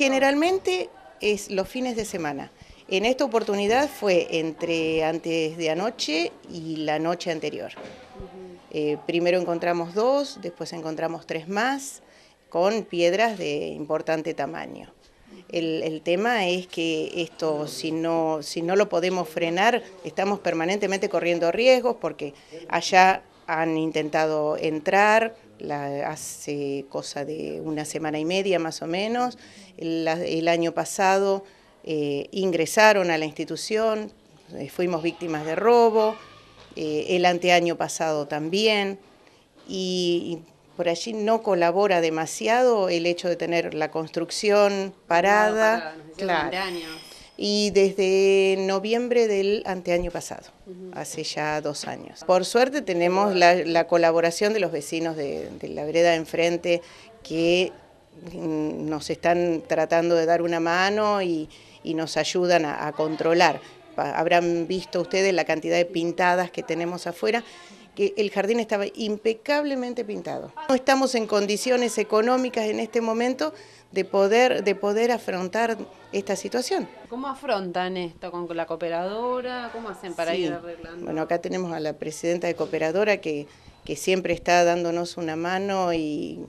Generalmente es los fines de semana. En esta oportunidad fue entre antes de anoche y la noche anterior. Eh, primero encontramos dos, después encontramos tres más con piedras de importante tamaño. El, tema es que esto, si no, si no lo podemos frenar, estamos permanentemente corriendo riesgos porque allá han intentado entrar la, hace cosa de una semana y media más o menos. El, año pasado eh, ingresaron a la institución, eh, fuimos víctimas de robo, eh, el anteaño pasado también, y, por allí no colabora demasiado el hecho de tener la construcción parada y desde noviembre del anteaño pasado, hace ya dos años. Por suerte tenemos la, colaboración de los vecinos de, la vereda enfrente que mm, nos están tratando de dar una mano y, nos ayudan a controlar. Habrán visto ustedes la cantidad de pintadas que tenemos afuera el jardín estaba impecablemente pintado. No estamos en condiciones económicas en este momento de poder, de poder afrontar esta situación. ¿Cómo afrontan esto con la cooperadora? ¿Cómo hacen para ir arreglando? Bueno, acá tenemos a la presidenta de cooperadora que, que siempre está dándonos una mano y,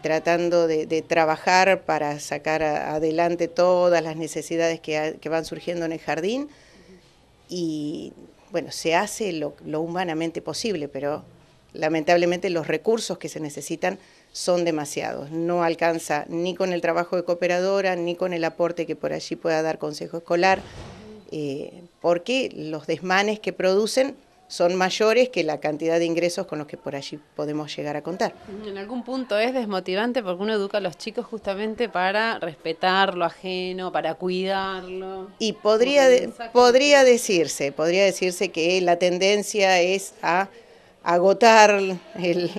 tratando de, trabajar para sacar adelante todas las necesidades que, que van surgiendo en el jardín. Y bueno, se hace lo, humanamente posible, pero lamentablemente los recursos que se necesitan son demasiados. No alcanza ni con el trabajo de cooperadora, ni con el aporte que por allí pueda dar Consejo Escolar, eh, porque los desmanes que producen son mayores que la cantidad de ingresos con los que por allí podemos llegar a contar. En algún punto es desmotivante porque uno educa a los chicos justamente para respetar lo ajeno, para cuidarlo. Y podría, podría decirse, podría decirse que la tendencia es a agotar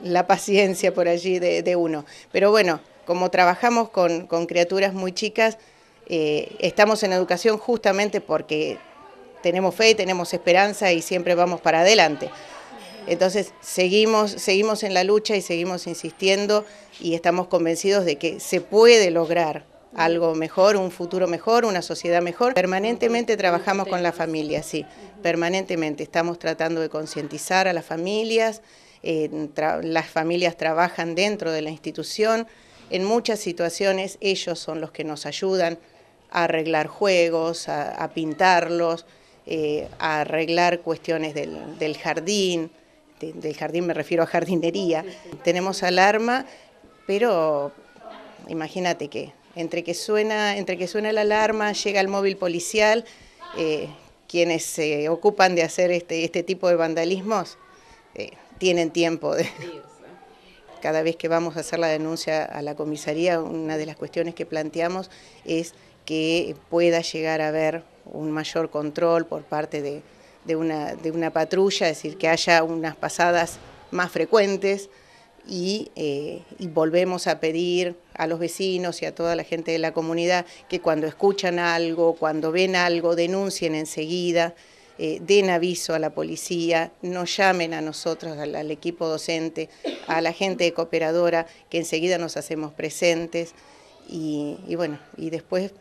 la paciencia por allí de, uno. Pero bueno, como trabajamos con, criaturas muy chicas, eh, estamos en educación justamente porque tenemos fe, y tenemos esperanza y siempre vamos para adelante. Entonces seguimos, seguimos en la lucha y seguimos insistiendo y estamos convencidos de que se puede lograr algo mejor, un futuro mejor, una sociedad mejor. Permanentemente trabajamos con la familia, sí, permanentemente. Estamos tratando de concientizar a las familias, eh, las familias trabajan dentro de la institución. En muchas situaciones ellos son los que nos ayudan a arreglar juegos, a pintarlos. Eh, a arreglar cuestiones del, jardín, del jardín me refiero a jardinería. Tenemos alarma, pero imagínate que entre que suena, entre que suena la alarma, llega el móvil policial, eh, quienes se ocupan de hacer este, este tipo de vandalismos eh, tienen tiempo de... Cada vez que vamos a hacer la denuncia a la comisaría, una de las cuestiones que planteamos es que pueda llegar a haber un mayor control por parte de, una, patrulla, es decir, que haya unas pasadas más frecuentes eh, y, volvemos a pedir a los vecinos y a toda la gente de la comunidad que cuando escuchan algo, cuando ven algo, denuncien enseguida, eh, den aviso a la policía, nos llamen a nosotros, al, equipo docente, a la gente de cooperadora, que enseguida nos hacemos presentes y bueno, y después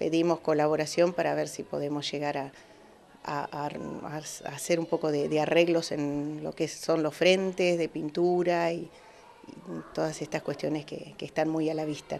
pedimos colaboración para ver si podemos llegar a, hacer un poco de, arreglos en lo que son los frentes de pintura y, todas estas cuestiones que, están muy a la vista.